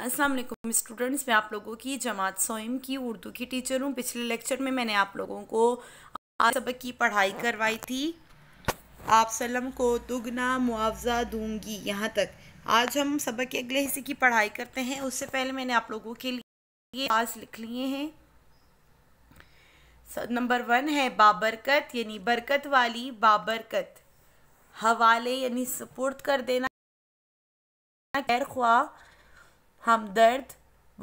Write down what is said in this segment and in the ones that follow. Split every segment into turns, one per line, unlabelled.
Aslam students मैं आप लोगों की जमात सोइम की उर्दू की टीचर हूँ पिछले लेक्चर में मैंने आप लोगों को सबक की पढ़ाई करवाई थी आप सलम को दुगना मुआवजा दूंगी यहाँ तक आज हम सबक के अगले हिस्से की पढ़ाई करते हैं उससे पहले मैंने आप लोगों के लिए आज लिख लिए हैं नंबर वन है बाबरकत यानी बरकत वाली बाबरकत हवाले यानी सपोर्ट कर देना खैर ख्वाह हमदर्द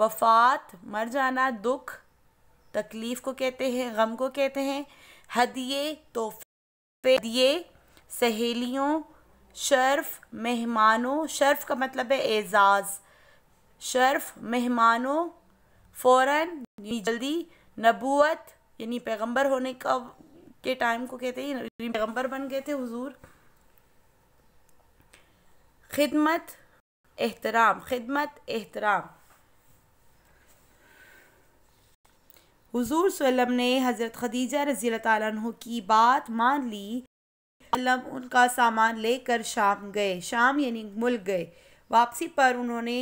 वफात मर जाना दुख तकलीफ़ को कहते हैं गम को कहते हैं हदिये तोहफे दिए सहेलियों शर्फ मेहमानों शर्फ का मतलब है एजाज़ शर्फ मेहमानों फ़ौर जल्दी नबूत यानी पैगंबर होने का के टाइम को कहते हैं पैगंबर बन गए थे हुजूर खिदमत एहतराम खिदमत एहतराम हजूर वसम ने हज़रत खदीजा रज़ी तु की बात मान ली वसम उनका सामान लेकर शाम गए शाम यानी मुल्क गए वापसी पर उन्होंने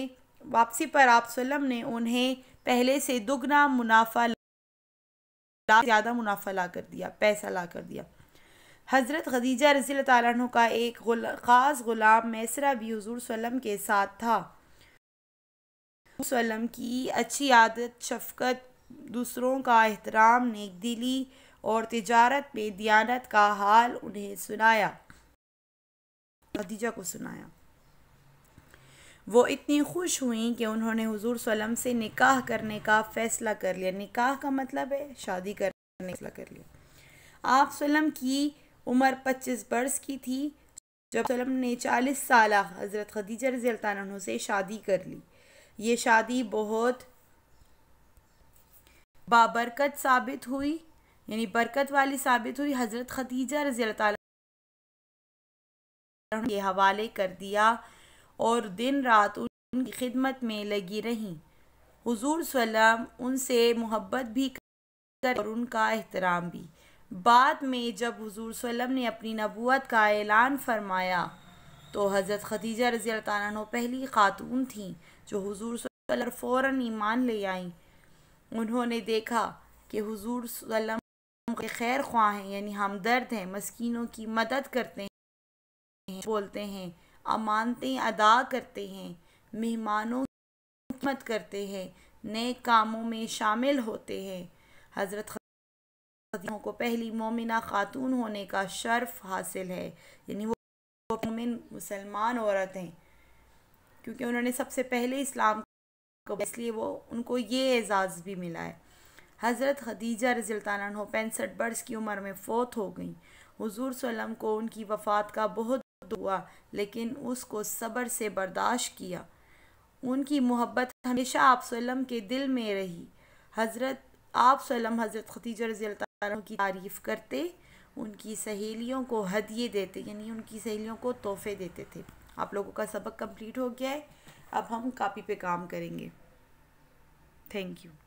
वापसी पर आप वसम ने उन्हें पहले से दुगना मुनाफा ज़्यादा मुनाफा ला कर दिया पैसा ला कर दिया हज़रत खदीजा रसील तु का एक गुल, ख़ास ग़ुलाम मैसरा भी हजूर वसम के साथ था वसम की अच्छी आदत शफकत दूसरों का एहतराम नेक दिली और तजारत में दियानत का हाल उन्हें सुनाया खदीजा को सुनाया वो इतनी खुश हुई कि उन्होंने हुजूर वसम से निकाह करने का फ़ैसला कर लिया निकाह का मतलब है शादी करने का फैसला कर लिया आप वसम की उम्र 25 वर्ष की थी जब सलम ने 40 साल हज़रत खदीजा रजी तु से शादी कर ली ये शादी बहुत बाबरकत साबित हुई यानी बरकत वाली साबित हुई हज़रत खदीजा रजी के हवाले कर दिया और दिन रात उनकी खिदमत में लगी रहीं हुजूर सल्लम उनसे मोहब्बत भी कर और उनका एहतराम भी बाद में जब हजूर सल्लम ने अपनी नबूत का ऐलान फरमाया तो हज़रत खदीजा रज़ी तु पहली ख़ातून थीं जो हजूर फ़ौर ईमान ले आईं उन्होंने देखा कि हजूर सल्लम के खैर ख्वाह हैं यानी हमदर्द हैं मस्किनों की मदद करते हैं बोलते हैं अमानतें अदा करते हैं मेहमानों की खिदमत करते हैं नए कामों में शामिल होते हैं हज़रत सदियों को पहली मोमिना खातून होने का शर्फ हासिल है यानी वो मोमिन मुसलमान औरत हैं क्योंकि उन्होंने सबसे पहले इस्लाम को इसलिए वो उनको ये एजाज़ भी मिला है हज़रत खदीजा रजील्तान पैंसठ बरस की उम्र में फोत हो गई हुजूर सल्लम को उनकी वफ़ात का बहुत हुआ लेकिन उसको सब्र से बर्दाश्त किया उनकी मोहब्बत हमेशा आप के दिल में रही हज़रत आप हज़रत खदीजा रजील्ता सारों की तारीफ़ करते उनकी सहेलियों को हदिये देते यानी उनकी सहेलियों को तोहफे देते थे आप लोगों का सबक कंप्लीट हो गया है अब हम कापी पे काम करेंगे थैंक यू